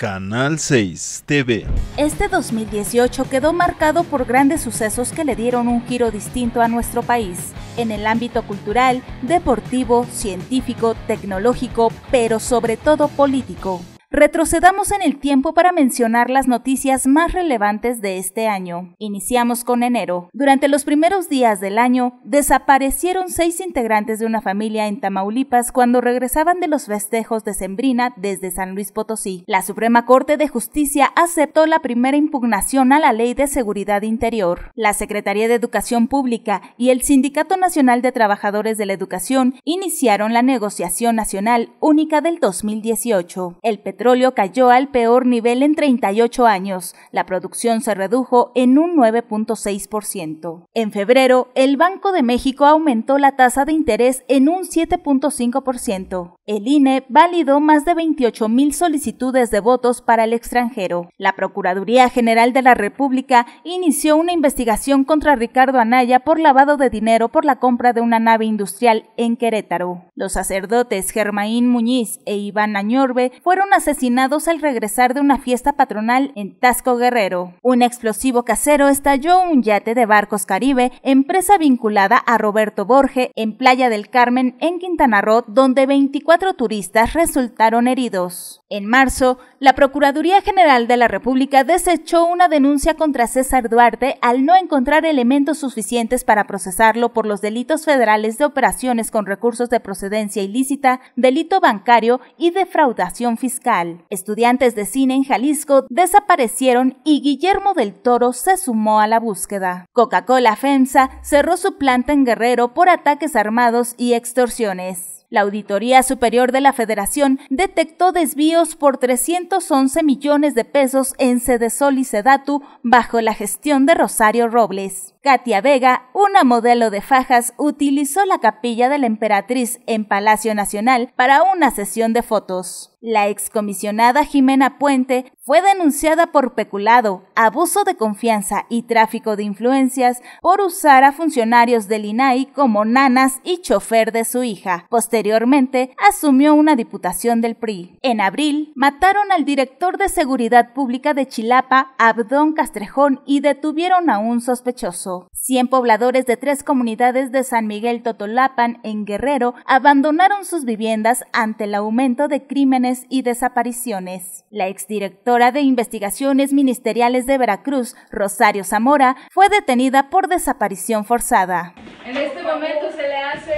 Canal 6 TV. Este 2018 quedó marcado por grandes sucesos que le dieron un giro distinto a nuestro país, en el ámbito cultural, deportivo, científico, tecnológico, pero sobre todo político. Retrocedamos en el tiempo para mencionar las noticias más relevantes de este año. Iniciamos con enero. Durante los primeros días del año, desaparecieron seis integrantes de una familia en Tamaulipas cuando regresaban de los festejos de Sembrina desde San Luis Potosí. La Suprema Corte de Justicia aceptó la primera impugnación a la Ley de Seguridad Interior. La Secretaría de Educación Pública y el Sindicato Nacional de Trabajadores de la Educación iniciaron la negociación nacional única del 2018. El petróleo cayó al peor nivel en 38 años. La producción se redujo en un 9.6%. En febrero, el Banco de México aumentó la tasa de interés en un 7.5%. El INE validó más de 28.000 solicitudes de votos para el extranjero. La Procuraduría General de la República inició una investigación contra Ricardo Anaya por lavado de dinero por la compra de una nave industrial en Querétaro. Los sacerdotes Germaín Muñiz e Iván Añorbe fueron asesinados asesinados al regresar de una fiesta patronal en Tasco Guerrero. Un explosivo casero estalló un yate de Barcos Caribe, empresa vinculada a Roberto Borge, en Playa del Carmen, en Quintana Roo, donde 24 turistas resultaron heridos. En marzo, la Procuraduría General de la República desechó una denuncia contra César Duarte al no encontrar elementos suficientes para procesarlo por los delitos federales de operaciones con recursos de procedencia ilícita, delito bancario y defraudación fiscal. Estudiantes de cine en Jalisco desaparecieron y Guillermo del Toro se sumó a la búsqueda. Coca-Cola FEMSA cerró su planta en Guerrero por ataques armados y extorsiones. La Auditoría Superior de la Federación detectó desvíos por 311 millones de pesos en Cedesol y Sedatu bajo la gestión de Rosario Robles. Katia Vega, una modelo de fajas, utilizó la capilla de la emperatriz en Palacio Nacional para una sesión de fotos. La excomisionada Jimena Puente fue denunciada por peculado, abuso de confianza y tráfico de influencias por usar a funcionarios del INAI como nanas y chofer de su hija. Posteriormente, asumió una diputación del PRI. En abril, mataron al director de Seguridad Pública de Chilapa, Abdón Castrejón, y detuvieron a un sospechoso. Cien pobladores de tres comunidades de San Miguel Totolapan, en Guerrero, abandonaron sus viviendas ante el aumento de crímenes y desapariciones. La exdirectora de investigaciones ministeriales de Veracruz, Rosario Zamora, fue detenida por desaparición forzada. En este momento se le hace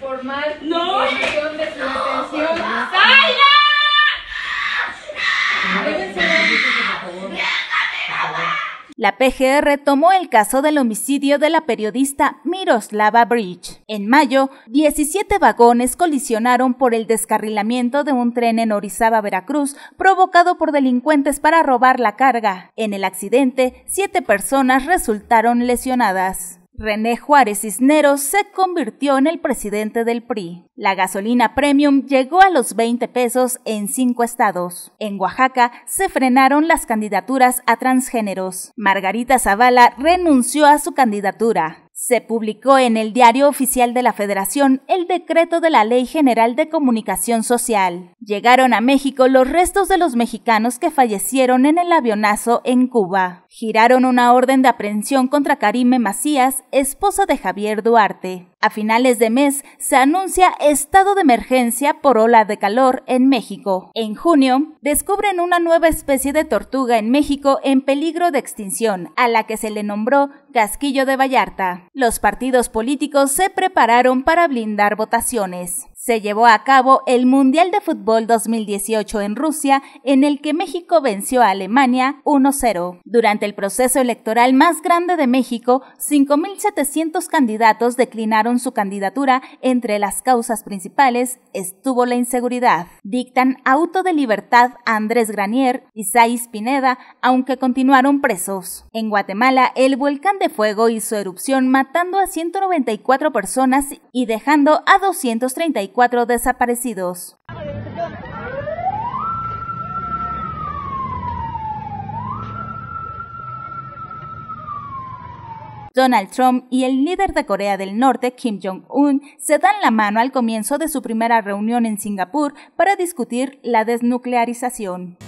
formal no. de la PGR tomó el caso del homicidio de la periodista Miroslava Bridge. En mayo, 17 vagones colisionaron por el descarrilamiento de un tren en Orizaba, Veracruz, provocado por delincuentes para robar la carga. En el accidente, siete personas resultaron lesionadas. René Juárez Cisneros se convirtió en el presidente del PRI. La gasolina premium llegó a los 20 pesos en cinco estados. En Oaxaca se frenaron las candidaturas a transgéneros. Margarita Zavala renunció a su candidatura. Se publicó en el Diario Oficial de la Federación el decreto de la Ley General de Comunicación Social. Llegaron a México los restos de los mexicanos que fallecieron en el avionazo en Cuba. Giraron una orden de aprehensión contra Karime Macías, esposa de Javier Duarte. A finales de mes se anuncia estado de emergencia por ola de calor en México. En junio, descubren una nueva especie de tortuga en México en peligro de extinción, a la que se le nombró Casquillo de Vallarta. Los partidos políticos se prepararon para blindar votaciones se llevó a cabo el Mundial de Fútbol 2018 en Rusia, en el que México venció a Alemania 1-0. Durante el proceso electoral más grande de México, 5.700 candidatos declinaron su candidatura. Entre las causas principales estuvo la inseguridad. Dictan auto de libertad a Andrés Granier y Saiz Pineda, aunque continuaron presos. En Guatemala, el volcán de fuego hizo erupción matando a 194 personas y dejando a 234 cuatro desaparecidos. Donald Trump y el líder de Corea del Norte, Kim Jong-un, se dan la mano al comienzo de su primera reunión en Singapur para discutir la desnuclearización.